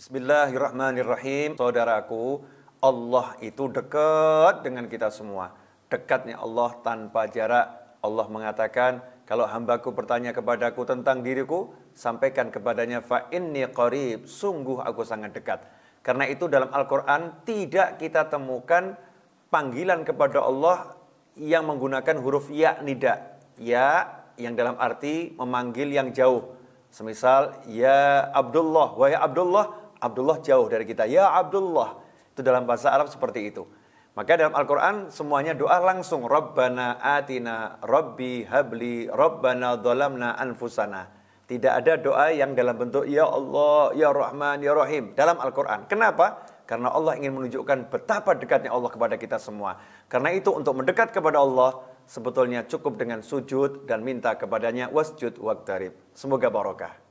Bismillahirrahmanirrahim. Saudaraku, Allah itu dekat dengan kita semua. Dekatnya Allah tanpa jarak. Allah mengatakan, kalau hambaku bertanya kepadaku tentang diriku, sampaikan kepadanya, fa'inni inni qarib, sungguh aku sangat dekat. Karena itu dalam Al-Quran tidak kita temukan panggilan kepada Allah yang menggunakan huruf ya nida. Ya yang dalam arti memanggil yang jauh. Semisal, ya Abdullah, wahai Abdullah, Abdullah jauh dari kita. Ya Abdullah. Itu dalam bahasa Arab seperti itu. Maka dalam Al-Quran semuanya doa langsung. Rabbana atina, Rabbi habli, Rabbana dolamna anfusana. Tidak ada doa yang dalam bentuk Ya Allah, Ya Rahman, Ya Rahim. Dalam Al-Quran. Kenapa? Karena Allah ingin menunjukkan betapa dekatnya Allah kepada kita semua. Karena itu untuk mendekat kepada Allah, sebetulnya cukup dengan sujud dan minta kepadanya wasjud waktarib. Semoga barokah.